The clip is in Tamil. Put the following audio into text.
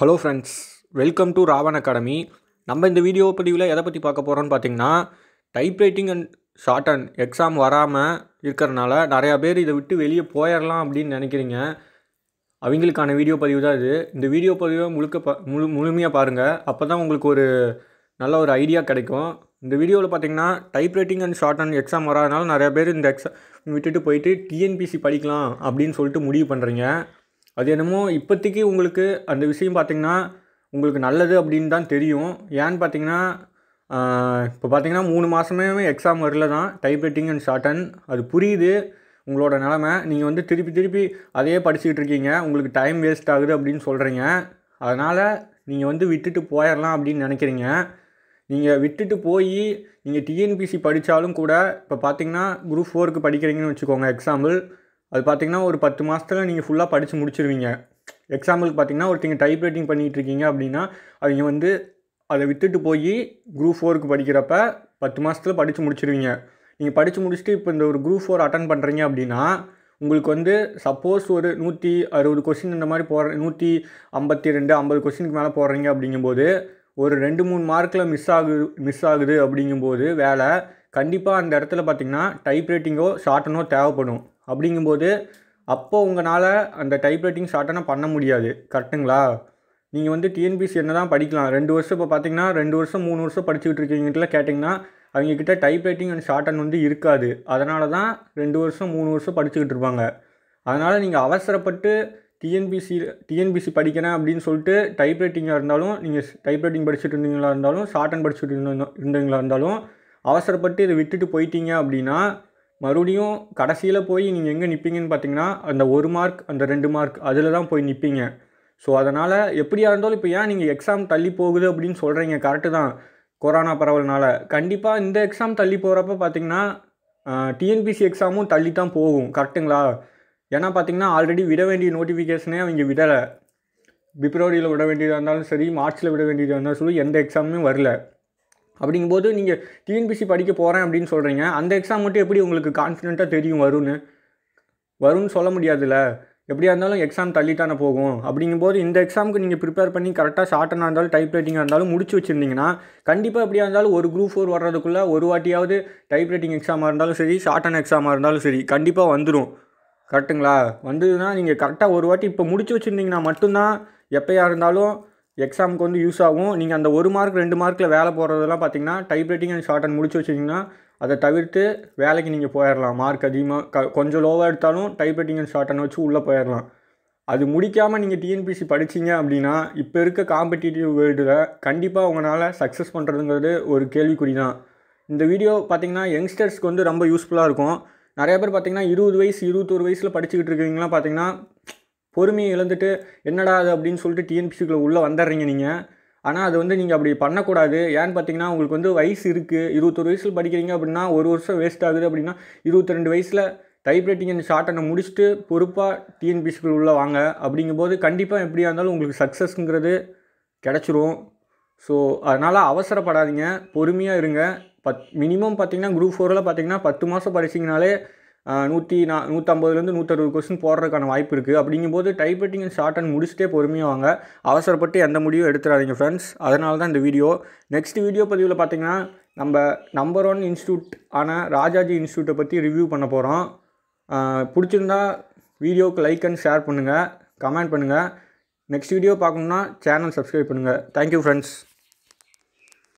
hello friends welcome to Ravan academy நம்ம இந்த வீடியோ பதிவில் எதை பற்றி பார்க்க போகிறோன்னு பார்த்தீங்கன்னா type writing and short and exam வராமல் இருக்கிறனால நிறையா பேர் இதை விட்டு வெளியே போயிடலாம் அப்படின்னு நினைக்கிறீங்க அவங்களுக்கான வீடியோ பதிவு தான் இது இந்த வீடியோ பதிவை முழுக்க பா முழு முழுமையாக பாருங்கள் அப்போ தான் உங்களுக்கு ஒரு நல்ல ஒரு ஐடியா கிடைக்கும் இந்த வீடியோவில் பார்த்தீங்கன்னா type writing and short and exam வராதனால நிறையா பேர் இந்த எக்ஸாம் விட்டுட்டு போயிட்டு டிஎன்பிசி படிக்கலாம் அப்படின்னு சொல்லிட்டு முடிவு பண்ணுறீங்க அது என்னமோ இப்போதைக்கு உங்களுக்கு அந்த விஷயம் பார்த்திங்கன்னா உங்களுக்கு நல்லது அப்படின்னு தான் தெரியும் ஏன்னு பார்த்தீங்கன்னா இப்போ பார்த்தீங்கன்னா மூணு மாதமே எக்ஸாம் வரல தான் டைப் ரைட்டிங் அண்ட் ஷார்டன் அது புரியுது உங்களோட நிலமை நீங்கள் வந்து திருப்பி திருப்பி அதையே படிச்சுக்கிட்டு இருக்கீங்க உங்களுக்கு டைம் வேஸ்ட் ஆகுது அப்படின்னு சொல்கிறீங்க அதனால் நீங்கள் வந்து விட்டுட்டு போயிடலாம் அப்படின்னு நினைக்கிறீங்க நீங்கள் விட்டுட்டு போய் நீங்கள் டிஎன்பிசி படித்தாலும் கூட இப்போ பார்த்தீங்கன்னா குரூப் ஃபோருக்கு படிக்கிறீங்கன்னு வச்சுக்கோங்க எக்ஸாம்பிள் அது பார்த்திங்கன்னா ஒரு பத்து மாதத்தில் நீங்கள் ஃபுல்லாக படித்து முடிச்சிருவீங்க எக்ஸாம்பிளுக்கு பார்த்தீங்கன்னா ஒருத்தங்க டைப் ரைட்டிங் பண்ணிகிட்டு இருக்கீங்க அப்படின்னா அவங்க வந்து அதை விட்டுட்டு போய் குரூப் ஃபோருக்கு படிக்கிறப்ப பத்து மாதத்தில் படித்து முடிச்சிருவீங்க நீங்கள் படித்து முடிச்சுட்டு இப்போ இந்த ஒரு குரூப் ஃபோர் அட்டன் பண்ணுறீங்க அப்படின்னா உங்களுக்கு வந்து சப்போஸ் ஒரு நூற்றி அறுபது கொஷின் இந்த மாதிரி போடுற நூற்றி ஐம்பத்தி ரெண்டு ஐம்பது கொஷினுக்கு மேலே போடுறீங்க அப்படிங்கும்போது ஒரு ரெண்டு மூணு மார்க்கில் மிஸ் ஆகுது மிஸ் ஆகுது அப்படிங்கும்போது வேலை கண்டிப்பாக அந்த இடத்துல பார்த்திங்கன்னா டைப் ரைட்டிங்கோ ஷார்ட்டனோ தேவைப்படும் அப்படிங்கும்போது அப்போது உங்களால் அந்த டைப்ரைட்டிங் ஷார்ட்டான பண்ண முடியாது கரெக்டுங்களா நீங்கள் வந்து டிஎன்பிசி என்ன தான் படிக்கலாம் ரெண்டு வருஷம் இப்போ பார்த்தீங்கன்னா ரெண்டு வருஷம் மூணு வருஷம் படிச்சுக்கிட்டு இருக்கீங்ககிட்ட கேட்டிங்கன்னா அவங்கக்கிட்ட டைப்ரைட்டிங் அண்ட் ஷார்ட்டன் வந்து இருக்காது அதனால தான் ரெண்டு வருஷம் மூணு வருஷம் படிச்சுக்கிட்டு இருப்பாங்க அதனால் நீங்கள் அவசரப்பட்டு டிஎன்பிசி டிஎன்பிசி படிக்கிறேன் அப்படின்னு சொல்லிட்டு டைப்ரைட்டிங்காக இருந்தாலும் நீங்கள் டைப்ரைட்டிங் படிச்சுட்டு இருந்தீங்களா இருந்தாலும் ஷார்ட்டன் படிச்சுட்டு இருந்தீங்களா இருந்தாலும் அவசரப்பட்டு இதை விட்டுட்டு போயிட்டீங்க அப்படின்னா மறுபடியும் கடைசியில் போய் நீங்கள் எங்கே நிற்பீங்கன்னு பார்த்தீங்கன்னா அந்த ஒரு மார்க் அந்த ரெண்டு மார்க் அதில் தான் போய் நிற்பீங்க ஸோ அதனால் எப்படியாக இருந்தாலும் இப்போ ஏன் நீங்கள் எக்ஸாம் தள்ளி போகுது அப்படின்னு சொல்கிறீங்க கரெக்டு தான் கொரோனா பரவலனால கண்டிப்பாக இந்த எக்ஸாம் தள்ளி போகிறப்ப பார்த்தீங்கன்னா டிஎன்பிசி எக்ஸாமும் தள்ளி தான் போகும் கரெக்டுங்களா ஏன்னா பார்த்தீங்கன்னா ஆல்ரெடி விட வேண்டிய நோட்டிஃபிகேஷனே அவங்க விடலை பிப்ரவரியில் விட வேண்டியதாக இருந்தாலும் சரி மார்ச்சில் விட வேண்டியதாக இருந்தாலும் சரி எந்த எக்ஸாமுமே வரல அப்படிங்கும்போது நீங்கள் டிஎன்பிசி படிக்க போகிறேன் அப்படின்னு சொல்கிறீங்க அந்த எக்ஸாம் மட்டும் எப்படி உங்களுக்கு கான்ஃபிடெண்ட்டாக தெரியும் வரும்னு வரும்னு சொல்ல முடியாதுல்ல எப்படியா இருந்தாலும் எக்ஸாம் தள்ளித்தானே போகும் அப்படிங்கும்போது இந்த எக்ஸாமுக்கு நீங்கள் ப்ரிப்பேர் பண்ணி கரெக்டாக ஷார்ட்டனாக இருந்தாலும் டைப் ரைட்டிங்காக இருந்தாலும் முடிச்சு வச்சுருந்தீங்கன்னா கண்டிப்பாக எப்படியா இருந்தாலும் ஒரு குரூப் ஃபோர் வர்றதுக்குள்ளே ஒரு வாட்டியாவது டைப் ரைட்டிங் எக்ஸாமாக இருந்தாலும் சரி ஷார்ட்டான எக்ஸாமாக இருந்தாலும் சரி கண்டிப்பாக வந்துடும் கரெக்டுங்களா வந்ததுன்னா நீங்கள் கரெக்டாக ஒரு வாட்டி இப்போ முடிச்சு வச்சுருந்தீங்கன்னா மட்டும்தான் எப்போயா இருந்தாலும் எக்ஸாமுக்கு வந்து யூஸ் ஆகும் நீங்கள் அந்த ஒரு மார்க் ரெண்டு மார்க்கில் வேலை போடுறதெல்லாம் பார்த்தீங்கன்னா type writing and short and முடிச்சு வச்சிங்கன்னா அதை தவிர்த்து வேலைக்கு நீங்கள் போயிடலாம் மார்க் அதிகமாக க கொஞ்சம் லோவாக எடுத்தாலும் type writing and short and வச்சு உள்ளே போயிடலாம் அது முடிக்காமல் நீங்கள் டிஎன்பிசி படித்தீங்க அப்படின்னா இப்போ இருக்க காம்படிட்டிவ் வேர்ல்டில் கண்டிப்பாக உங்களால் சக்ஸஸ் பண்ணுறதுங்கிறது ஒரு கேள்விக்குறி தான் இந்த வீடியோ பார்த்திங்கன்னா யங்ஸ்டர்ஸ்க்கு வந்து ரொம்ப யூஸ்ஃபுல்லாக இருக்கும் நிறைய பேர் பார்த்திங்கன்னா இருபது வயசு இருபத்தொரு வயசில் படிச்சுக்கிட்டு இருக்கீங்களா பார்த்திங்கன்னா பொறுமையை இழந்துட்டு என்னடா அது அப்படின்னு சொல்லிட்டு டிஎன்பிசிக்குள்ளே உள்ளே வந்துடுறீங்க நீங்கள் ஆனால் அது வந்து நீங்கள் அப்படி பண்ணக்கூடாது ஏன்னு பார்த்தீங்கன்னா உங்களுக்கு வந்து வயசு இருக்குது இருபத்தொரு வயசில் படிக்கிறீங்க அப்படின்னா ஒரு வருஷம் வேஸ்ட் ஆகுது அப்படின்னா இருபத்தி ரெண்டு வயசில் டைப்ரைட்டிங் அண்ட் ஷார்ட்டனை முடிச்சுட்டு பொறுப்பாக டிஎன்பிசிக்குள் உள்ளே வாங்க அப்படிங்கும்போது கண்டிப்பாக எப்படியா இருந்தாலும் உங்களுக்கு சக்ஸஸ்ங்கிறது கிடச்சிரும் ஸோ அதனால் அவசரப்படாதீங்க பொறுமையாக இருங்க பத் மினிமம் பார்த்திங்கன்னா குரூப் ஃபோரில் பார்த்திங்கன்னா பத்து மாதம் படிச்சிங்கனாலே நூற்றி நா நூற்றம்பதுலேருந்து நூற்றறுபது கொஸ்டின் போடுறதுக்கான வாய்ப்பு இருக்குது அப்படிங்கும்போது டைப் அண்ட் ஷார்ட் அண்ட் முடிச்சுட்டே பொறுமையாக வாங்க அவசரப்பட்டு எந்த முடிவும் எடுத்துடாதீங்க ஃப்ரெண்ட்ஸ் அதனால தான் இந்த வீடியோ நெக்ஸ்ட் வீடியோ பதிவில் பார்த்திங்கன்னா நம்ம நம்பர் ஒன் இன்ஸ்டியூட் ஆன ராஜாஜி இன்ஸ்டியூட்டை பற்றி ரிவ்யூ பண்ண போகிறோம் பிடிச்சிருந்தா வீடியோவுக்கு லைக் அண்ட் ஷேர் பண்ணுங்கள் கமெண்ட் பண்ணுங்கள் நெக்ஸ்ட் வீடியோ பார்க்கணுன்னா சேனல் சப்ஸ்கிரைப் பண்ணுங்கள் தேங்க்யூ ஃப்ரெண்ட்ஸ்